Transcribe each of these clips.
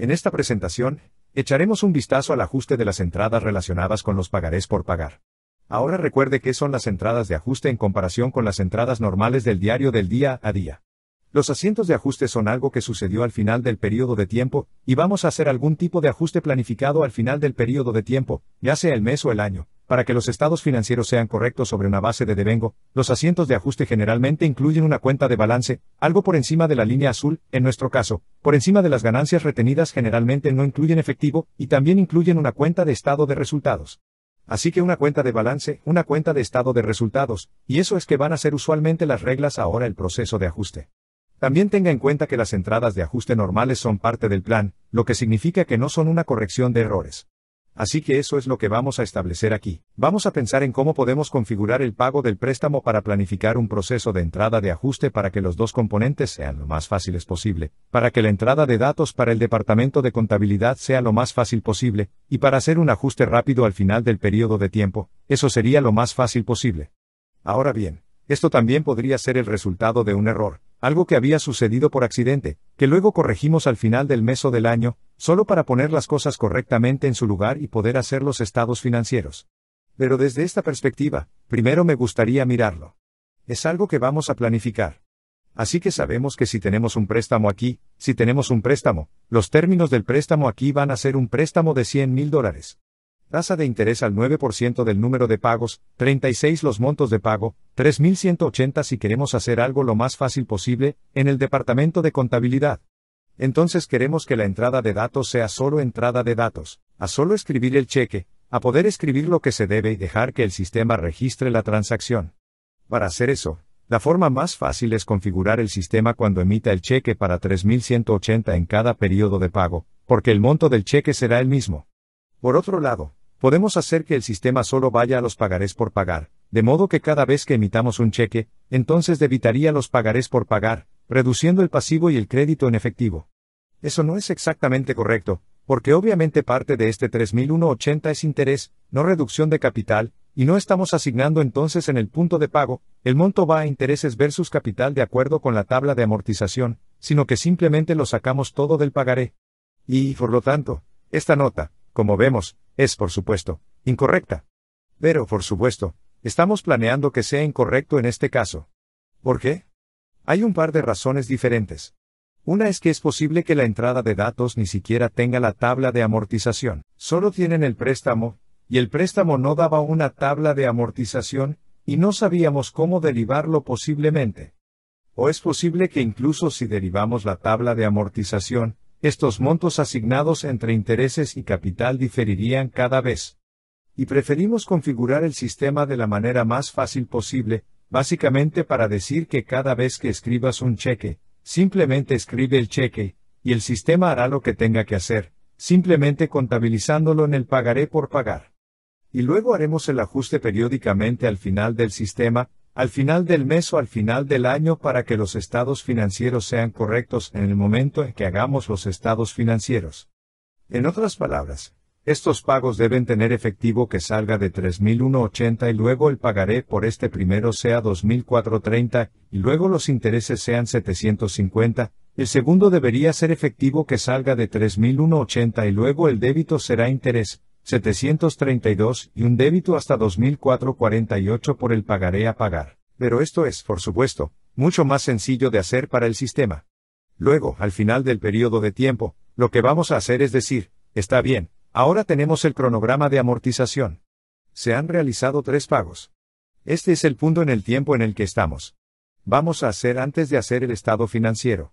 En esta presentación, echaremos un vistazo al ajuste de las entradas relacionadas con los pagarés por pagar. Ahora recuerde qué son las entradas de ajuste en comparación con las entradas normales del diario del día a día. Los asientos de ajuste son algo que sucedió al final del periodo de tiempo, y vamos a hacer algún tipo de ajuste planificado al final del periodo de tiempo, ya sea el mes o el año, para que los estados financieros sean correctos sobre una base de devengo, los asientos de ajuste generalmente incluyen una cuenta de balance, algo por encima de la línea azul, en nuestro caso, por encima de las ganancias retenidas generalmente no incluyen efectivo, y también incluyen una cuenta de estado de resultados. Así que una cuenta de balance, una cuenta de estado de resultados, y eso es que van a ser usualmente las reglas ahora el proceso de ajuste. También tenga en cuenta que las entradas de ajuste normales son parte del plan, lo que significa que no son una corrección de errores. Así que eso es lo que vamos a establecer aquí. Vamos a pensar en cómo podemos configurar el pago del préstamo para planificar un proceso de entrada de ajuste para que los dos componentes sean lo más fáciles posible, para que la entrada de datos para el departamento de contabilidad sea lo más fácil posible, y para hacer un ajuste rápido al final del periodo de tiempo, eso sería lo más fácil posible. Ahora bien, esto también podría ser el resultado de un error, algo que había sucedido por accidente, que luego corregimos al final del mes o del año, Solo para poner las cosas correctamente en su lugar y poder hacer los estados financieros. Pero desde esta perspectiva, primero me gustaría mirarlo. Es algo que vamos a planificar. Así que sabemos que si tenemos un préstamo aquí, si tenemos un préstamo, los términos del préstamo aquí van a ser un préstamo de 100 mil dólares. Tasa de interés al 9% del número de pagos, 36 los montos de pago, 3.180 si queremos hacer algo lo más fácil posible, en el departamento de contabilidad entonces queremos que la entrada de datos sea solo entrada de datos, a solo escribir el cheque, a poder escribir lo que se debe y dejar que el sistema registre la transacción. Para hacer eso, la forma más fácil es configurar el sistema cuando emita el cheque para 3.180 en cada periodo de pago, porque el monto del cheque será el mismo. Por otro lado, podemos hacer que el sistema solo vaya a los pagarés por pagar, de modo que cada vez que emitamos un cheque, entonces debitaría los pagarés por pagar, reduciendo el pasivo y el crédito en efectivo. Eso no es exactamente correcto, porque obviamente parte de este 3.180 es interés, no reducción de capital, y no estamos asignando entonces en el punto de pago, el monto va a intereses versus capital de acuerdo con la tabla de amortización, sino que simplemente lo sacamos todo del pagaré. Y, por lo tanto, esta nota, como vemos, es, por supuesto, incorrecta. Pero, por supuesto, estamos planeando que sea incorrecto en este caso. ¿Por qué? Hay un par de razones diferentes. Una es que es posible que la entrada de datos ni siquiera tenga la tabla de amortización, solo tienen el préstamo, y el préstamo no daba una tabla de amortización, y no sabíamos cómo derivarlo posiblemente. O es posible que incluso si derivamos la tabla de amortización, estos montos asignados entre intereses y capital diferirían cada vez. Y preferimos configurar el sistema de la manera más fácil posible, básicamente para decir que cada vez que escribas un cheque, Simplemente escribe el cheque, y el sistema hará lo que tenga que hacer, simplemente contabilizándolo en el pagaré por pagar. Y luego haremos el ajuste periódicamente al final del sistema, al final del mes o al final del año para que los estados financieros sean correctos en el momento en que hagamos los estados financieros. En otras palabras, estos pagos deben tener efectivo que salga de 3.180 y luego el pagaré por este primero sea 2.430 y luego los intereses sean 750. El segundo debería ser efectivo que salga de 3.180 y luego el débito será interés 732 y un débito hasta 2.448 por el pagaré a pagar. Pero esto es, por supuesto, mucho más sencillo de hacer para el sistema. Luego, al final del periodo de tiempo, lo que vamos a hacer es decir, está bien, Ahora tenemos el cronograma de amortización. Se han realizado tres pagos. Este es el punto en el tiempo en el que estamos. Vamos a hacer antes de hacer el estado financiero.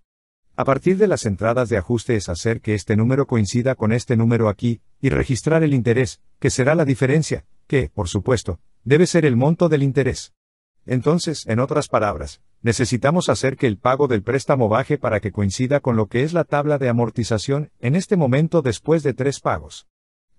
A partir de las entradas de ajuste es hacer que este número coincida con este número aquí, y registrar el interés, que será la diferencia, que, por supuesto, debe ser el monto del interés. Entonces, en otras palabras, necesitamos hacer que el pago del préstamo baje para que coincida con lo que es la tabla de amortización en este momento después de tres pagos.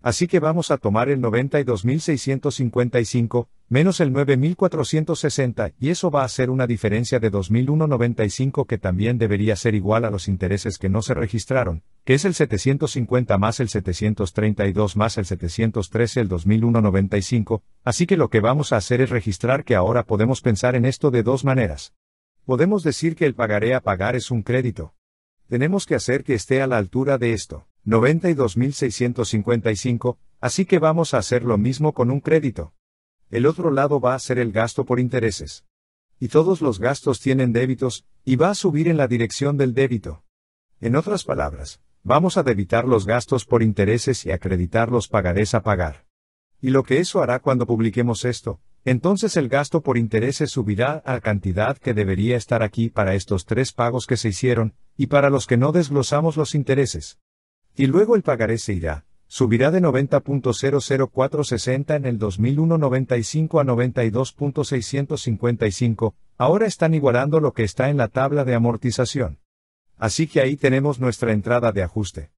Así que vamos a tomar el 92.655, menos el 9.460, y eso va a ser una diferencia de 2.195 que también debería ser igual a los intereses que no se registraron, que es el 750 más el 732 más el 713 el 2.195, así que lo que vamos a hacer es registrar que ahora podemos pensar en esto de dos maneras. Podemos decir que el pagaré a pagar es un crédito. Tenemos que hacer que esté a la altura de esto. 92.655, así que vamos a hacer lo mismo con un crédito. El otro lado va a ser el gasto por intereses. Y todos los gastos tienen débitos, y va a subir en la dirección del débito. En otras palabras, vamos a debitar los gastos por intereses y acreditar los pagarés a pagar. Y lo que eso hará cuando publiquemos esto, entonces el gasto por intereses subirá a la cantidad que debería estar aquí para estos tres pagos que se hicieron, y para los que no desglosamos los intereses. Y luego el pagaré se irá. Subirá de 90.00460 en el 2001 95 a 92.655, ahora están igualando lo que está en la tabla de amortización. Así que ahí tenemos nuestra entrada de ajuste.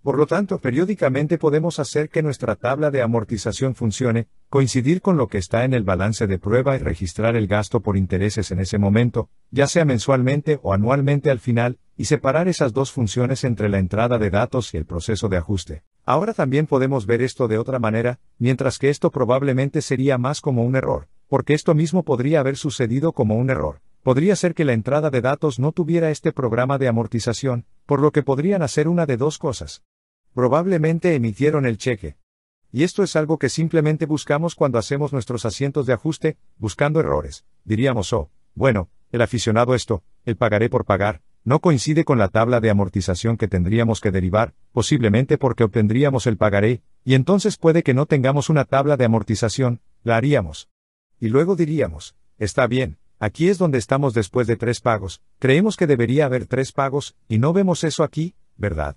Por lo tanto, periódicamente podemos hacer que nuestra tabla de amortización funcione, coincidir con lo que está en el balance de prueba y registrar el gasto por intereses en ese momento, ya sea mensualmente o anualmente al final, y separar esas dos funciones entre la entrada de datos y el proceso de ajuste. Ahora también podemos ver esto de otra manera, mientras que esto probablemente sería más como un error, porque esto mismo podría haber sucedido como un error. Podría ser que la entrada de datos no tuviera este programa de amortización, por lo que podrían hacer una de dos cosas. Probablemente emitieron el cheque. Y esto es algo que simplemente buscamos cuando hacemos nuestros asientos de ajuste, buscando errores. Diríamos, oh, bueno, el aficionado esto, el pagaré por pagar, no coincide con la tabla de amortización que tendríamos que derivar, posiblemente porque obtendríamos el pagaré, y entonces puede que no tengamos una tabla de amortización, la haríamos. Y luego diríamos, está bien, aquí es donde estamos después de tres pagos, creemos que debería haber tres pagos, y no vemos eso aquí, ¿verdad?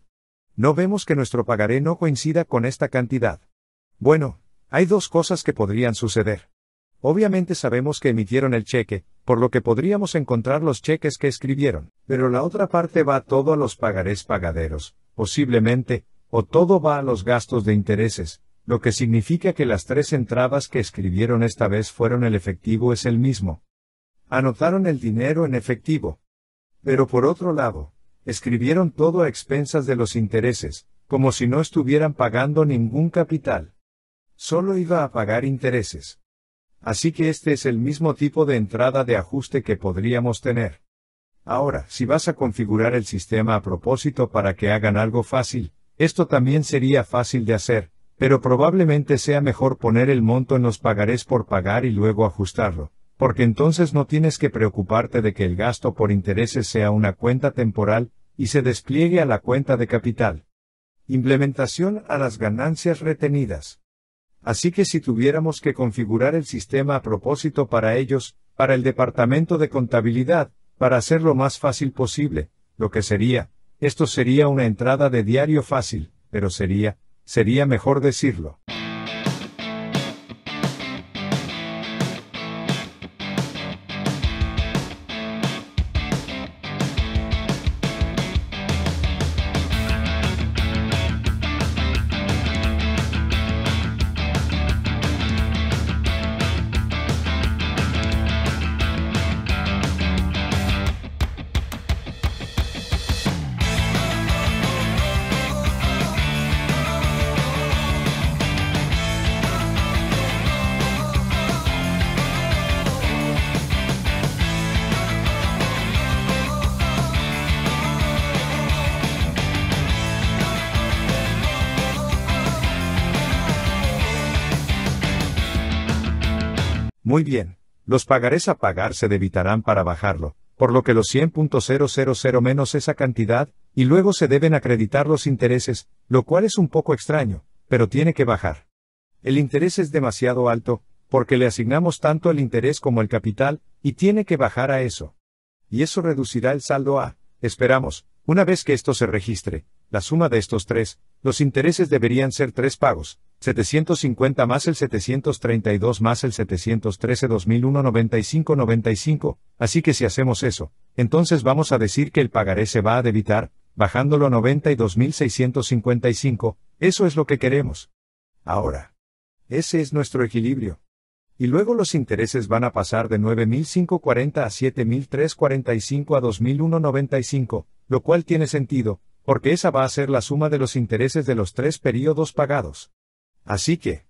No vemos que nuestro pagaré no coincida con esta cantidad. Bueno, hay dos cosas que podrían suceder. Obviamente sabemos que emitieron el cheque, por lo que podríamos encontrar los cheques que escribieron, pero la otra parte va todo a los pagarés pagaderos, posiblemente, o todo va a los gastos de intereses, lo que significa que las tres entradas que escribieron esta vez fueron el efectivo es el mismo. Anotaron el dinero en efectivo. Pero por otro lado, escribieron todo a expensas de los intereses, como si no estuvieran pagando ningún capital. Solo iba a pagar intereses. Así que este es el mismo tipo de entrada de ajuste que podríamos tener. Ahora, si vas a configurar el sistema a propósito para que hagan algo fácil, esto también sería fácil de hacer, pero probablemente sea mejor poner el monto en los pagarés por pagar y luego ajustarlo, porque entonces no tienes que preocuparte de que el gasto por intereses sea una cuenta temporal, y se despliegue a la cuenta de capital. Implementación a las ganancias retenidas. Así que si tuviéramos que configurar el sistema a propósito para ellos, para el departamento de contabilidad, para hacerlo más fácil posible, lo que sería, esto sería una entrada de diario fácil, pero sería, sería mejor decirlo. Muy bien, los pagarés a pagar se debitarán para bajarlo, por lo que los 100.000 menos esa cantidad, y luego se deben acreditar los intereses, lo cual es un poco extraño, pero tiene que bajar. El interés es demasiado alto, porque le asignamos tanto el interés como el capital, y tiene que bajar a eso. Y eso reducirá el saldo a, esperamos, una vez que esto se registre, la suma de estos tres, los intereses deberían ser tres pagos, 750 más el 732 más el 713 2001 95 95, así que si hacemos eso, entonces vamos a decir que el pagaré se va a debitar, bajándolo a 92.655, eso es lo que queremos. Ahora. Ese es nuestro equilibrio. Y luego los intereses van a pasar de 9.540 a 7.345 a 2.195, lo cual tiene sentido, porque esa va a ser la suma de los intereses de los tres periodos pagados. Así que,